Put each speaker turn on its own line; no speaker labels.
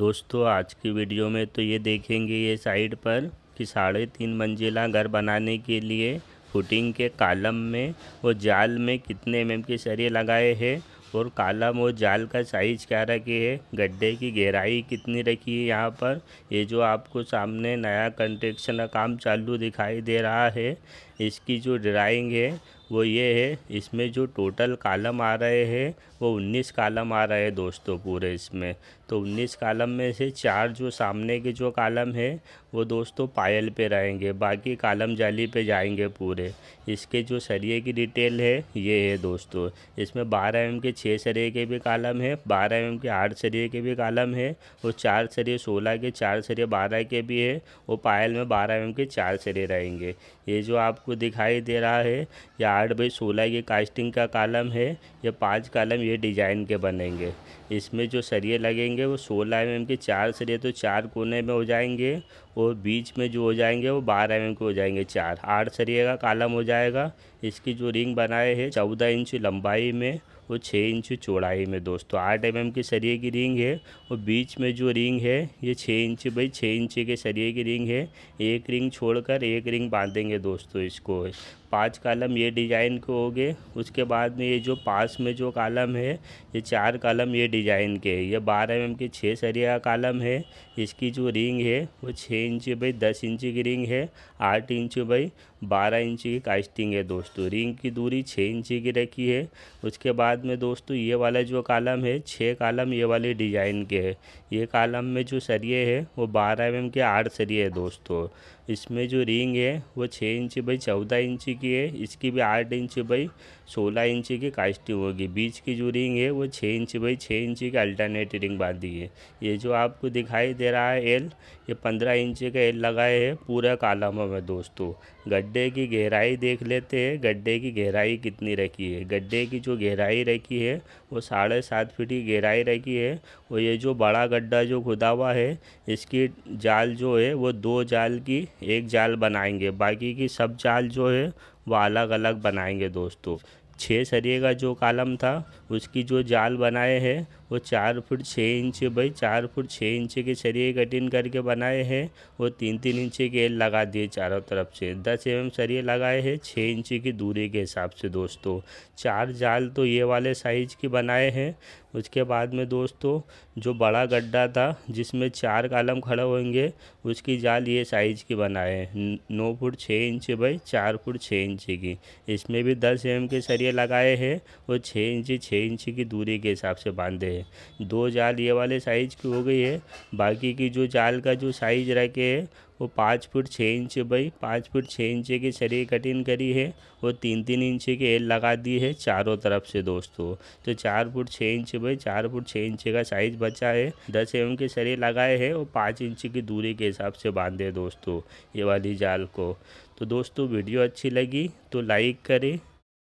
दोस्तों आज की वीडियो में तो ये देखेंगे ये साइड पर कि साढ़े तीन मंजिला घर बनाने के लिए फुटिंग के कालम में और जाल में कितने एम के सरिये लगाए हैं और कालम और जाल का साइज क्या रखे है गड्ढे की गहराई कितनी रखी है यहाँ पर ये जो आपको सामने नया कंस्ट्रक्शन का काम चालू दिखाई दे रहा है इसकी जो ड्राइंग है वो ये है इसमें जो टोटल कालम आ रहे हैं वो 19 कालम आ रहे हैं दोस्तों पूरे इसमें तो 19 कालम में से चार जो सामने के जो कालम है वो दोस्तों पायल पे रहेंगे बाकी कालम जाली पे जाएंगे पूरे इसके जो सरिये की डिटेल है ये है दोस्तों इसमें 12 एम के छः सरिये के भी कालम है 12 एम के आठ सरिये के भी कालम है और चार सरिये सोलह के चार सरिये बारह के भी है और पायल में बारह एम के चार सरिये रहेंगे ये जो आपको आपको दिखाई दे रहा है ये आठ बाई सोलह ये कास्टिंग का कालम है ये पांच कालम ये डिजाइन के बनेंगे इसमें जो सरिये लगेंगे वो सोलह एम के चार सरिये तो चार कोने में हो जाएंगे और बीच में जो हो जाएंगे वो बारह एम के हो जाएंगे चार आठ सरिये का कालम हो जाएगा इसकी जो रिंग बनाए है चौदह इंच लंबाई में वो छः इंच चौड़ाई में दोस्तों आठ एम mm के सरिये की रिंग है और बीच में जो रिंग है ये छः इंच बाई छः इंच के सरिये की रिंग है एक रिंग छोड़कर एक रिंग बांधेंगे दोस्तों इसको पांच कालम ये डिज़ाइन के हो गए उसके बाद में ये जो पास में जो कालम है ये चार कालम ये डिज़ाइन के है ये बारह एम के छः सरिया कालम है इसकी जो रिंग है वो छः इंची बाई दस इंची की रिंग है आठ इंची बाई बारह इंची की कास्टिंग है दोस्तों रिंग की दूरी छः इंची की रखी है उसके बाद में दोस्तों ये वाला जो कालम है छः कालम ये वाले डिज़ाइन के है ये कालम में जो सरिये है वो बारह एम के आठ सरिये है दोस्तों इसमें जो रिंग है वो छः इंची बाई चौदह इंची की है इसकी भी आठ इंच बाई सोलह इंच की कास्टिंग होगी बीच की जो रिंग है वो छः इंच बाई छः इंच की अल्टरनेट रिंग बांधी है ये जो आपको दिखाई दे रहा है एल ये पंद्रह इंच का एल लगाए है पूरा कालम में दोस्तों गड्ढे की गहराई देख लेते हैं गड्ढे की गहराई कितनी रखी है गड्ढे की जो गहराई रखी है वो साढ़े सात फीट की गहराई रखी है और ये जो बड़ा गड्ढा जो खुदा हुआ है इसकी जाल जो है वो दो जाल की एक जाल बनाएंगे बाकी की सब जाल जो है वो अलग अलग बनाएंगे दोस्तों छः सरिये का जो कालम था उसकी जो जाल बनाए हैं वो चार फुट छः इंच बाई चार फुट छः इंच के सरिये कटिंग करके बनाए हैं वो तीन तीन इंच के एल लगा दिए चारों तरफ से दस एम एम सरिये लगाए हैं छः इंच की दूरी के हिसाब से दोस्तों चार जाल तो ये वाले साइज की बनाए हैं उसके बाद में दोस्तों जो बड़ा गड्ढा था जिसमें चार कालम खड़े होंगे उसकी जाल ये साइज़ की बनाए हैं नौ फुट छः इंच बाई चार फुट छः इंच की इसमें भी दस एम के सरिये लगाए हैं और छः इंच छः इंच की दूरी के हिसाब से बांधे हैं है दो जाल ये वाले साइज़ की हो गई है बाकी की जो जाल का जो साइज़ रखे है वो पाँच फुट छः इंच बाई पाँच फुट छः इंच की सरी कटिंग करी है और तीन तीन इंच की एल लगा दी है चारों तरफ से दोस्तों तो चार फुट छः इंच बाई चार फुट छः इंच का साइज़ बचा है दस एम के सरी लगाए हैं और पाँच इंच की दूरी के हिसाब से बांधे दोस्तों ये वाली जाल को तो दोस्तों वीडियो अच्छी लगी तो लाइक करें